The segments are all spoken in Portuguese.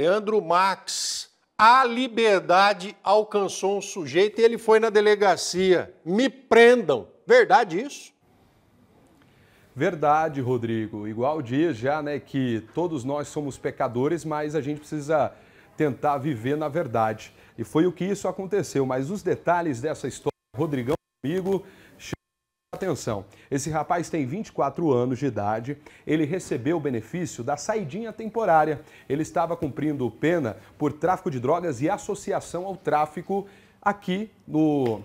Leandro Max, a liberdade alcançou um sujeito e ele foi na delegacia. Me prendam. Verdade isso? Verdade, Rodrigo. Igual diz já, né, que todos nós somos pecadores, mas a gente precisa tentar viver na verdade. E foi o que isso aconteceu, mas os detalhes dessa história, Rodrigão comigo, Atenção, esse rapaz tem 24 anos de idade, ele recebeu o benefício da saidinha temporária. Ele estava cumprindo pena por tráfico de drogas e associação ao tráfico aqui no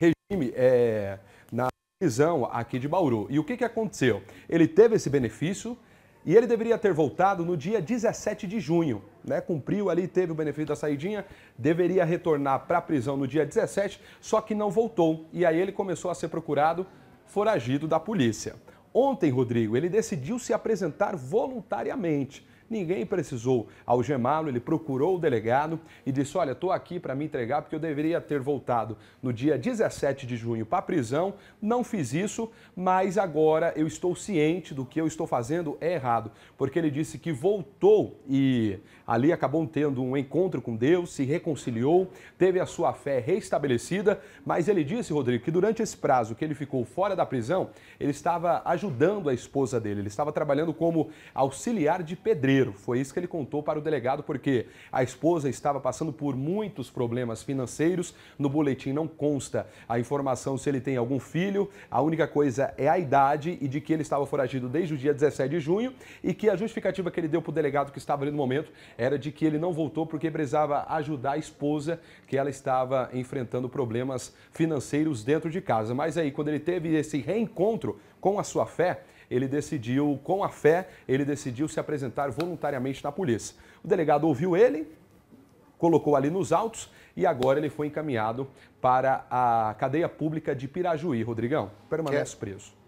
regime, é, na prisão aqui de Bauru. E o que, que aconteceu? Ele teve esse benefício, e ele deveria ter voltado no dia 17 de junho, né? Cumpriu ali, teve o benefício da saidinha, deveria retornar para a prisão no dia 17, só que não voltou. E aí ele começou a ser procurado foragido da polícia. Ontem, Rodrigo, ele decidiu se apresentar voluntariamente. Ninguém precisou algemá-lo, ele procurou o delegado e disse: Olha, estou aqui para me entregar porque eu deveria ter voltado no dia 17 de junho para a prisão, não fiz isso, mas agora eu estou ciente do que eu estou fazendo é errado, porque ele disse que voltou e ali acabou tendo um encontro com Deus, se reconciliou, teve a sua fé restabelecida, mas ele disse, Rodrigo, que durante esse prazo que ele ficou fora da prisão, ele estava ajudando a esposa dele, ele estava trabalhando como auxiliar de pedreiro dinheiro. Foi isso que ele contou para o delegado, porque a esposa estava passando por muitos problemas financeiros. No boletim não consta a informação se ele tem algum filho. A única coisa é a idade e de que ele estava foragido desde o dia 17 de junho e que a justificativa que ele deu para o delegado que estava ali no momento era de que ele não voltou porque precisava ajudar a esposa, que ela estava enfrentando problemas financeiros dentro de casa. Mas aí, quando ele teve esse reencontro com a sua fé, ele decidiu, com a fé, ele decidiu se apresentar voluntariamente na polícia. O delegado ouviu ele, colocou ali nos autos e agora ele foi encaminhado para a cadeia pública de Pirajuí, Rodrigão. Permanece preso.